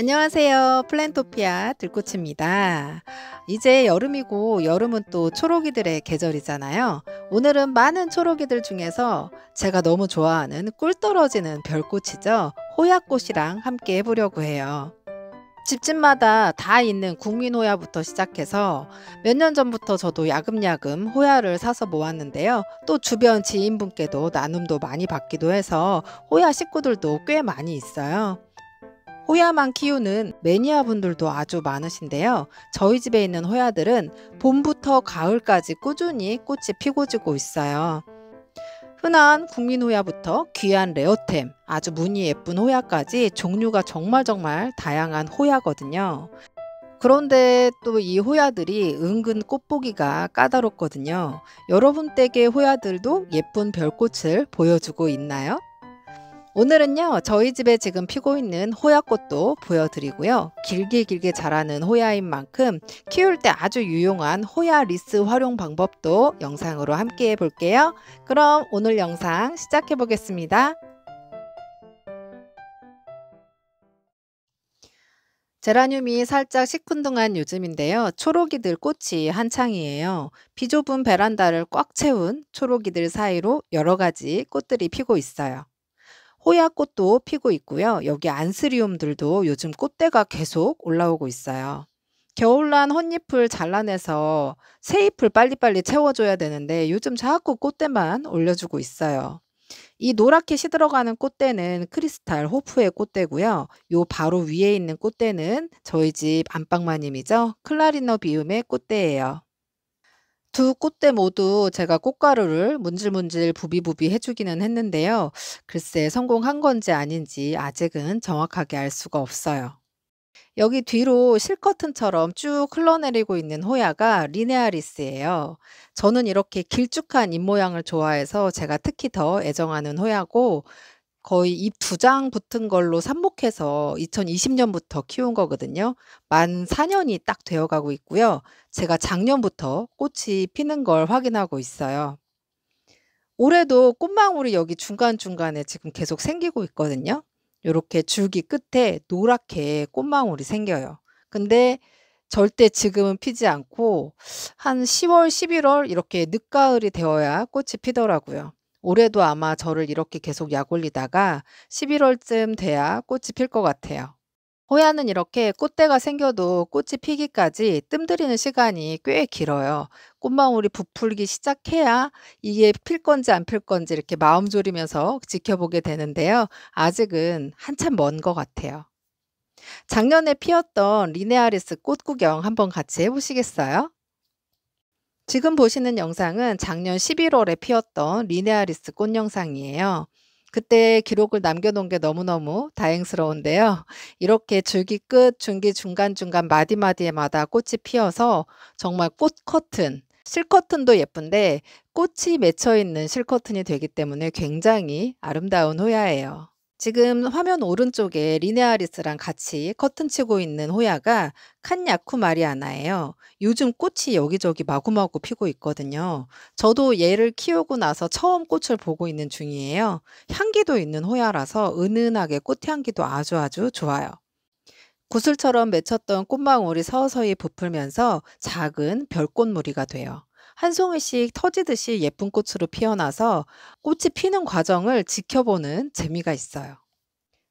안녕하세요. 플랜토피아 들꽃입니다. 이제 여름이고 여름은 또 초록이들의 계절이잖아요. 오늘은 많은 초록이들 중에서 제가 너무 좋아하는 꿀 떨어지는 별꽃이죠. 호야꽃이랑 함께 해보려고 해요. 집집마다 다 있는 국민호야부터 시작해서 몇 년 전부터 저도 야금야금 호야를 사서 모았는데요. 또 주변 지인분께도 나눔도 많이 받기도 해서 호야 식구들도 꽤 많이 있어요. 호야만 키우는 매니아 분들도 아주 많으신데요. 저희 집에 있는 호야들은 봄부터 가을까지 꾸준히 꽃이 피고 지고 있어요. 흔한 국민 호야부터 귀한 레어템, 아주 무늬 예쁜 호야까지 종류가 정말 정말 다양한 호야거든요. 그런데 또 이 호야들이 은근 꽃보기가 까다롭거든요. 여러분 댁의 호야들도 예쁜 별꽃을 보여주고 있나요? 오늘은요 저희 집에 지금 피고 있는 호야꽃도 보여드리고요 길게 길게 자라는 호야인 만큼 키울 때 아주 유용한 호야 리스 활용 방법도 영상으로 함께 해볼게요 그럼 오늘 영상 시작해 보겠습니다 제라늄이 살짝 시큰둥한 요즘인데요. 초록이들 꽃이 한창이에요. 비좁은 베란다를 꽉 채운 초록이들 사이로 여러 가지 꽃들이 피고 있어요. 호야꽃도 피고 있고요. 여기 안쓰리움들도 요즘 꽃대가 계속 올라오고 있어요. 겨울난 헛잎을 잘라내서 새 잎을 빨리빨리 채워줘야 되는데 요즘 자꾸 꽃대만 올려주고 있어요. 이 노랗게 시들어가는 꽃대는 크리스탈 호프의 꽃대고요. 요 바로 위에 있는 꽃대는 저희 집 안방마님이죠. 클라리너 비움의 꽃대예요. 두 꽃대 모두 제가 꽃가루를 문질문질 부비부비 해주기는 했는데요. 글쎄 성공한 건지 아닌지 아직은 정확하게 알 수가 없어요. 여기 뒤로 실커튼처럼 쭉 흘러내리고 있는 호야가 리네아리스예요. 저는 이렇게 길쭉한 입 모양을 좋아해서 제가 특히 더 애정하는 호야고 거의 잎 두 장 붙은 걸로 삽목해서 2020년부터 키운 거거든요. 만 4년이 딱 되어가고 있고요. 제가 작년부터 꽃이 피는 걸 확인하고 있어요. 올해도 꽃망울이 여기 중간중간에 지금 계속 생기고 있거든요. 이렇게 줄기 끝에 노랗게 꽃망울이 생겨요. 근데 절대 지금은 피지 않고 한 10월, 11월 이렇게 늦가을이 되어야 꽃이 피더라고요. 올해도 아마 저를 이렇게 계속 약올리다가 11월쯤 돼야 꽃이 필 것 같아요. 호야는 이렇게 꽃대가 생겨도 꽃이 피기까지 뜸들이는 시간이 꽤 길어요. 꽃망울이 부풀기 시작해야 이게 필 건지 안 필 건지 이렇게 마음 졸이면서 지켜보게 되는데요. 아직은 한참 먼 것 같아요. 작년에 피었던 리네아리스 꽃 구경 한번 같이 해보시겠어요? 지금 보시는 영상은 작년 11월에 피었던 리네아리스 꽃 영상이에요. 그때 기록을 남겨놓은 게 너무너무 다행스러운데요. 이렇게 줄기 끝, 줄기 중간중간 마디마디에마다 꽃이 피어서 정말 꽃 커튼, 실커튼도 예쁜데 꽃이 맺혀있는 실커튼이 되기 때문에 굉장히 아름다운 호야예요. 지금 화면 오른쪽에 리네아리스랑 같이 커튼 치고 있는 호야가 칸야쿠 마리아나예요. 요즘 꽃이 여기저기 마구마구 피고 있거든요. 저도 얘를 키우고 나서 처음 꽃을 보고 있는 중이에요. 향기도 있는 호야라서 은은하게 꽃향기도 아주 아주 좋아요. 구슬처럼 맺혔던 꽃망울이 서서히 부풀면서 작은 별꽃무늬가 돼요. 한 송이씩 터지듯이 예쁜 꽃으로 피어나서 꽃이 피는 과정을 지켜보는 재미가 있어요.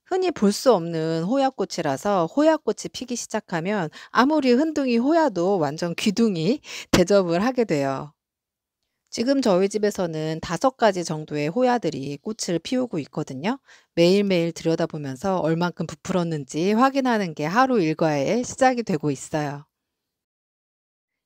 흔히 볼 수 없는 호야꽃이라서 호야꽃이 피기 시작하면 아무리 흔둥이 호야도 완전 귀둥이 대접을 하게 돼요. 지금 저희 집에서는 다섯 가지 정도의 호야들이 꽃을 피우고 있거든요. 매일매일 들여다보면서 얼만큼 부풀었는지 확인하는 게 하루 일과의 시작이 되고 있어요.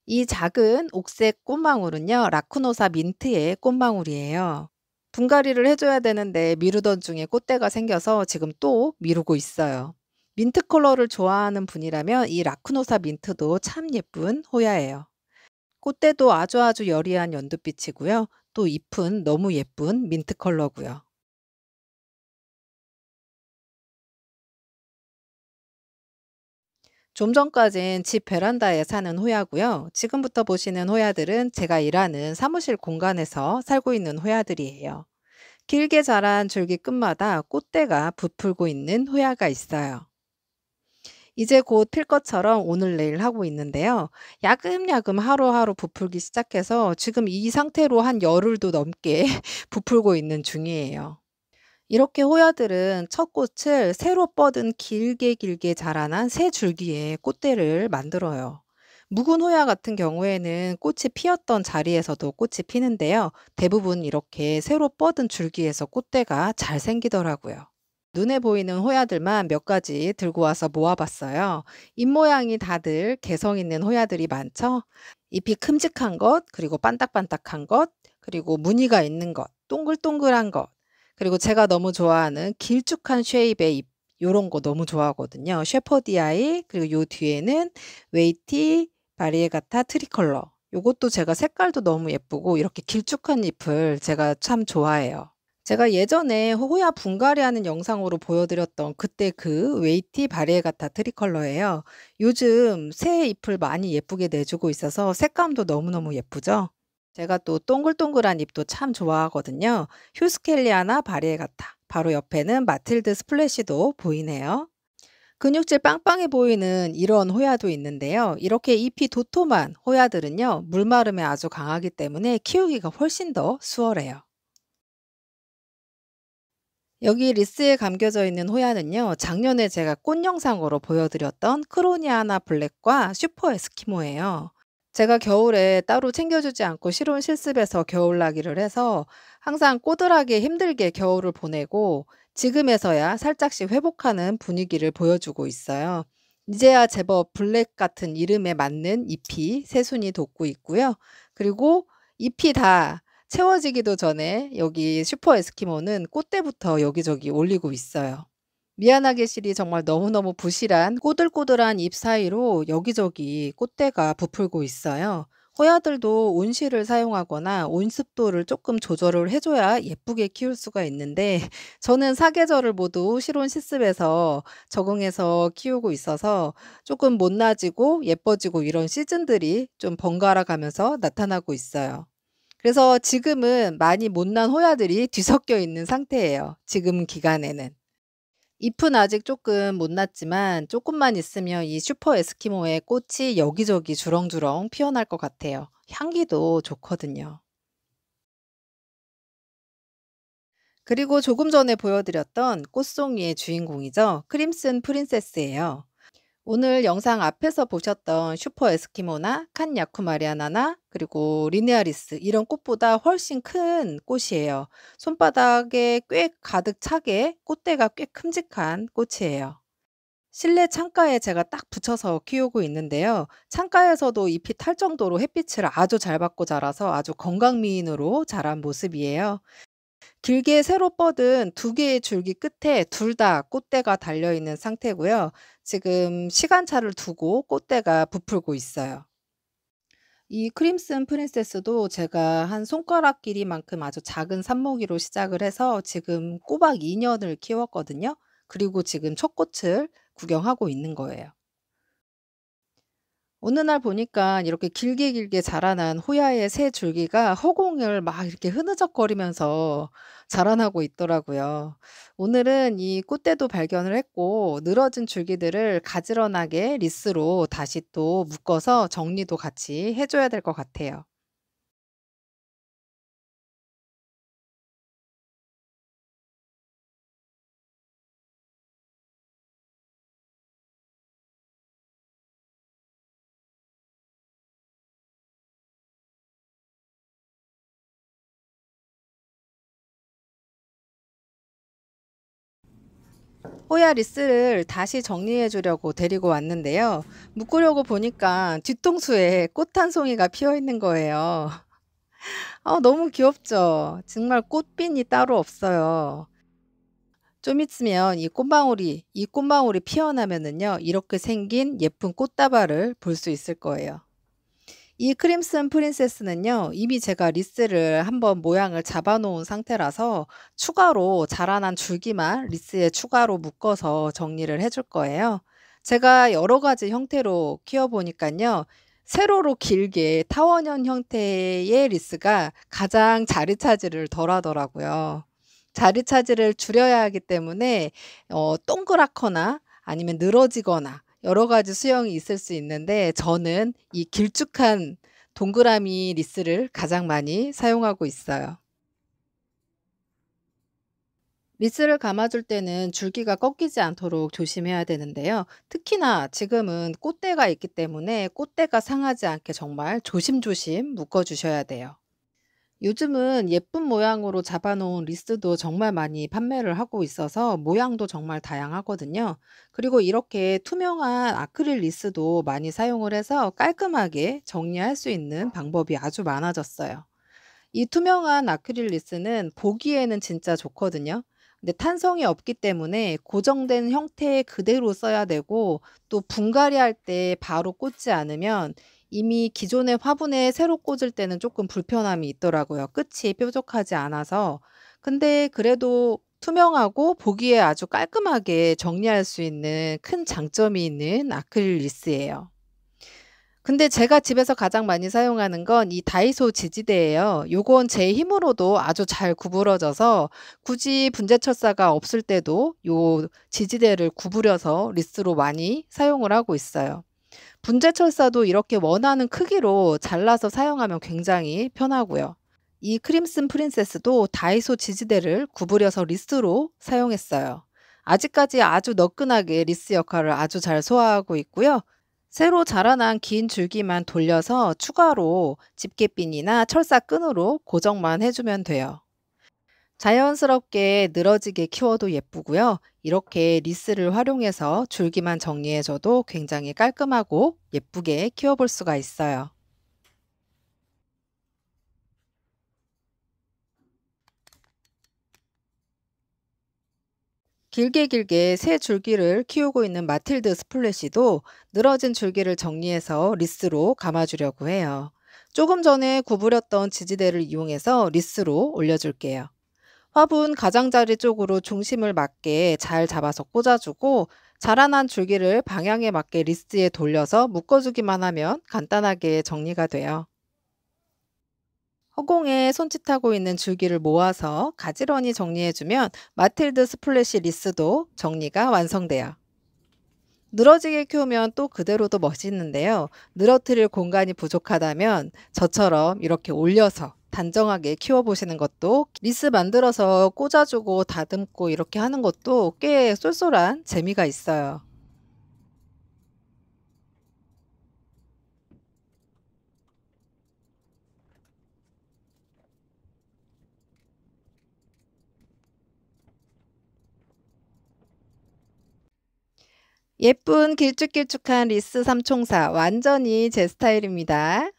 이 작은 옥색 꽃망울은요, 라쿠노사 민트의 꽃망울이에요. 분갈이를 해줘야 되는데 미루던 중에 꽃대가 생겨서 지금 또 미루고 있어요. 민트 컬러를 좋아하는 분이라면 이 라쿠노사 민트도 참 예쁜 호야예요. 꽃대도 아주 아주 여리한 연두빛이고요. 또 잎은 너무 예쁜 민트 컬러고요. 좀 전까진 집 베란다에 사는 호야고요. 지금부터 보시는 호야들은 제가 일하는 사무실 공간에서 살고 있는 호야들이에요. 길게 자란 줄기 끝마다 꽃대가 부풀고 있는 호야가 있어요. 이제 곧 필 것처럼 오늘 내일 하고 있는데요. 야금야금 하루하루 부풀기 시작해서 지금 이 상태로 한 열흘도 넘게 부풀고 있는 중이에요. 이렇게 호야들은 첫 꽃을 새로 뻗은 길게 길게 자라난 새 줄기에 꽃대를 만들어요. 묵은 호야 같은 경우에는 꽃이 피었던 자리에서도 꽃이 피는데요. 대부분 이렇게 새로 뻗은 줄기에서 꽃대가 잘 생기더라고요. 눈에 보이는 호야들만 몇 가지 들고 와서 모아봤어요. 입모양이 다들 개성 있는 호야들이 많죠? 잎이 큼직한 것, 그리고 반딱반딱한 것, 그리고 무늬가 있는 것, 동글동글한 것, 그리고 제가 너무 좋아하는 길쭉한 쉐입의 잎 요런 거 너무 좋아하거든요. 셰퍼디 아이 그리고 요 뒤에는 웨이티 바리에가타 트리컬러 요것도 제가 색깔도 너무 예쁘고 이렇게 길쭉한 잎을 제가 참 좋아해요. 제가 예전에 호야 분갈이 하는 영상으로 보여드렸던 그때 그 웨이티 바리에가타 트리컬러예요. 요즘 새 잎을 많이 예쁘게 내주고 있어서 색감도 너무너무 예쁘죠? 제가 또 동글동글한 잎도 참 좋아하거든요. 휴스켈리아나 바리에가타. 바로 옆에는 마틸드 스플래시도 보이네요. 근육질 빵빵해 보이는 이런 호야도 있는데요. 이렇게 잎이 도톰한 호야들은요. 물마름에 아주 강하기 때문에 키우기가 훨씬 더 수월해요. 여기 리스에 감겨져 있는 호야는요. 작년에 제가 꽃 영상으로 보여드렸던 크로니아나 블랙과 슈퍼 에스키모예요. 제가 겨울에 따로 챙겨주지 않고 실온 실습에서 겨울나기를 해서 항상 꼬들하게 힘들게 겨울을 보내고 지금에서야 살짝씩 회복하는 분위기를 보여주고 있어요. 이제야 제법 블랙 같은 이름에 맞는 잎이 새순이 돋고 있고요. 그리고 잎이 다 채워지기도 전에 여기 슈퍼 에스키모는 꽃대부터 여기저기 올리고 있어요. 미안하게 실이 정말 너무너무 부실한 꼬들꼬들한 잎 사이로 여기저기 꽃대가 부풀고 있어요. 호야들도 온실을 사용하거나 온습도를 조금 조절을 해줘야 예쁘게 키울 수가 있는데 저는 사계절을 모두 실온 시습에서 적응해서 키우고 있어서 조금 못나지고 예뻐지고 이런 시즌들이 좀 번갈아 가면서 나타나고 있어요. 그래서 지금은 많이 못난 호야들이 뒤섞여 있는 상태예요. 지금 기간에는. 잎은 아직 조금 못 났지만 조금만 있으면 이 슈퍼 에스키모의 꽃이 여기저기 주렁주렁 피어날 것 같아요. 향기도 좋거든요. 그리고 조금 전에 보여드렸던 꽃송이의 주인공이죠. 크림슨 프린세스예요. 오늘 영상 앞에서 보셨던 슈퍼 에스키모나 칸 야쿠마리아나나 그리고 리네아리스 이런 꽃보다 훨씬 큰 꽃이에요. 손바닥에 꽤 가득 차게 꽃대가 꽤 큼직한 꽃이에요. 실내 창가에 제가 딱 붙여서 키우고 있는데요. 창가에서도 잎이 탈 정도로 햇빛을 아주 잘 받고 자라서 아주 건강미인으로 자란 모습이에요. 길게 새로 뻗은 두 개의 줄기 끝에 둘 다 꽃대가 달려있는 상태고요. 지금 시간차를 두고 꽃대가 부풀고 있어요. 이 크림슨 프린세스도 제가 한 손가락 길이만큼 아주 작은 산모기로 시작을 해서 지금 꼬박 2년을 키웠거든요. 그리고 지금 첫 꽃을 구경하고 있는 거예요. 어느 날 보니까 이렇게 길게 길게 자라난 호야의 새 줄기가 허공을 막 이렇게 흐느적거리면서 자라나고 있더라고요. 오늘은 이 꽃대도 발견을 했고 늘어진 줄기들을 가지런하게 리스로 다시 또 묶어서 정리도 같이 해줘야 될 것 같아요. 호야 리스를 다시 정리해 주려고 데리고 왔는데요. 묶으려고 보니까 뒤통수에 꽃 한 송이가 피어 있는 거예요. 아, 너무 귀엽죠? 정말 꽃핀이 따로 없어요. 좀 있으면 이 꽃방울이, 이 꽃방울이 피어나면은요, 이렇게 생긴 예쁜 꽃다발을 볼 수 있을 거예요. 이 크림슨 프린세스는요, 이미 제가 리스를 한번 모양을 잡아놓은 상태라서 추가로 자라난 줄기만 리스에 추가로 묶어서 정리를 해줄 거예요. 제가 여러 가지 형태로 키워보니까요, 세로로 길게 타원형 형태의 리스가 가장 자리 차지를 덜 하더라고요. 자리 차지를 줄여야 하기 때문에 어, 동그랗거나 아니면 늘어지거나 여러 가지 수영이 있을 수 있는데 저는 이 길쭉한 동그라미 리스를 가장 많이 사용하고 있어요. 리스를 감아줄 때는 줄기가 꺾이지 않도록 조심해야 되는데요. 특히나 지금은 꽃대가 있기 때문에 꽃대가 상하지 않게 정말 조심조심 묶어주셔야 돼요. 요즘은 예쁜 모양으로 잡아놓은 리스도 정말 많이 판매를 하고 있어서 모양도 정말 다양하거든요. 그리고 이렇게 투명한 아크릴 리스도 많이 사용을 해서 깔끔하게 정리할 수 있는 방법이 아주 많아졌어요. 이 투명한 아크릴 리스는 보기에는 진짜 좋거든요. 근데 탄성이 없기 때문에 고정된 형태 그대로 써야 되고 또 분갈이할 때 바로 꽂지 않으면 이미 기존의 화분에 새로 꽂을 때는 조금 불편함이 있더라고요. 끝이 뾰족하지 않아서. 근데 그래도 투명하고 보기에 아주 깔끔하게 정리할 수 있는 큰 장점이 있는 아크릴리스예요. 근데 제가 집에서 가장 많이 사용하는 건 이 다이소 지지대예요. 요건 제 힘으로도 아주 잘 구부러져서 굳이 분재철사가 없을 때도 요 지지대를 구부려서 리스로 많이 사용을 하고 있어요. 분재철사도 이렇게 원하는 크기로 잘라서 사용하면 굉장히 편하고요. 이 크림슨 프린세스도 다이소 지지대를 구부려서 리스로 사용했어요. 아직까지 아주 너끈하게 리스 역할을 아주 잘 소화하고 있고요. 새로 자라난 긴 줄기만 돌려서 추가로 집게핀이나 철사 끈으로 고정만 해주면 돼요. 자연스럽게 늘어지게 키워도 예쁘고요. 이렇게 리스를 활용해서 줄기만 정리해줘도 굉장히 깔끔하고 예쁘게 키워볼 수가 있어요. 길게 길게 새 줄기를 키우고 있는 마틸드 스플래시도 늘어진 줄기를 정리해서 리스로 감아주려고 해요. 조금 전에 구부렸던 지지대를 이용해서 리스로 올려줄게요. 화분 가장자리 쪽으로 중심을 맞게 잘 잡아서 꽂아주고 자라난 줄기를 방향에 맞게 리스트에 돌려서 묶어주기만 하면 간단하게 정리가 돼요. 허공에 손짓하고 있는 줄기를 모아서 가지런히 정리해주면 마틸드 스플래시 리스도 정리가 완성돼요. 늘어지게 키우면 또 그대로도 멋있는데요. 늘어뜨릴 공간이 부족하다면 저처럼 이렇게 올려서 단정하게 키워보시는 것도 리스 만들어서 꽂아주고 다듬고 이렇게 하는 것도 꽤 쏠쏠한 재미가 있어요. 예쁜 길쭉길쭉한 리스 삼총사 완전히 제 스타일입니다.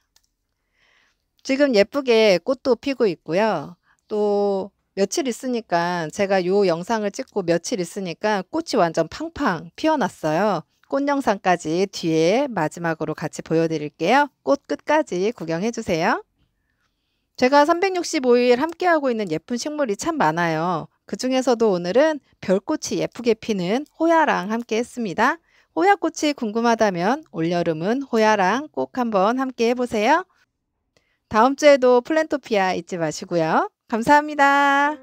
지금 예쁘게 꽃도 피고 있고요. 또 며칠 있으니까 제가 요 영상을 찍고 며칠 있으니까 꽃이 완전 팡팡 피어났어요. 꽃 영상까지 뒤에 마지막으로 같이 보여드릴게요. 꽃 끝까지 구경해주세요. 제가 365일 함께하고 있는 예쁜 식물이 참 많아요. 그 중에서도 오늘은 별꽃이 예쁘게 피는 호야랑 함께 했습니다. 호야꽃이 궁금하다면 올여름은 호야랑 꼭 한번 함께 해보세요. 다음 주에도 플랜토피아 잊지 마시고요. 감사합니다.